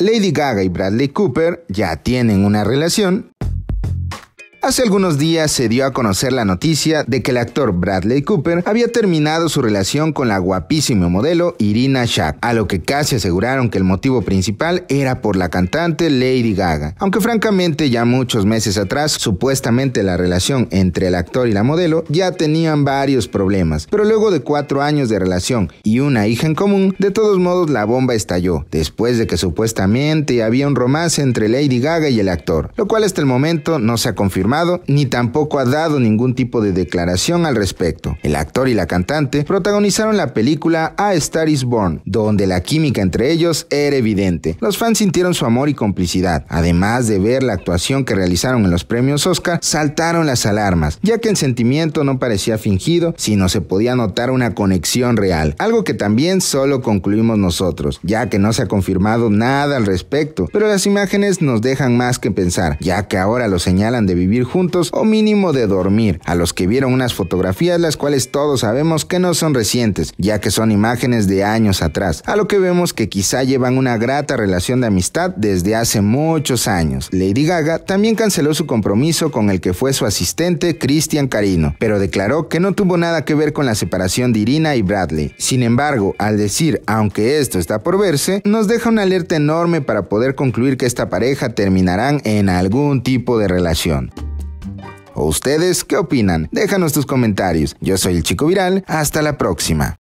Lady Gaga y Bradley Cooper ya tienen una relación Hace algunos días se dio a conocer la noticia de que el actor Bradley Cooper había terminado su relación con la guapísima modelo Irina Shayk, a lo que casi aseguraron que el motivo principal era por la cantante Lady Gaga. Aunque francamente ya muchos meses atrás, supuestamente la relación entre el actor y la modelo ya tenían varios problemas, pero luego de cuatro años de relación y una hija en común, de todos modos la bomba estalló, después de que supuestamente había un romance entre Lady Gaga y el actor, lo cual hasta el momento no se ha confirmado ni tampoco ha dado ningún tipo de declaración al respecto. El actor y la cantante protagonizaron la película A Star is Born, donde la química entre ellos era evidente. Los fans sintieron su amor y complicidad. Además de ver la actuación que realizaron en los premios Oscar, saltaron las alarmas, ya que el sentimiento no parecía fingido, sino se podía notar una conexión real, algo que también solo concluimos nosotros, ya que no se ha confirmado nada al respecto, pero las imágenes nos dejan más que pensar, ya que ahora lo señalan de vivir juntos o mínimo de dormir, a los que vieron unas fotografías las cuales todos sabemos que no son recientes, ya que son imágenes de años atrás, a lo que vemos que quizá llevan una grata relación de amistad desde hace muchos años. Lady Gaga también canceló su compromiso con el que fue su asistente Christian Carino, pero declaró que no tuvo nada que ver con la separación de Irina y Bradley. Sin embargo, al decir, aunque esto está por verse, nos deja una alerta enorme para poder concluir que esta pareja terminarán en algún tipo de relación ustedes qué opinan? Déjanos tus comentarios. Yo soy el Chico Viral. Hasta la próxima.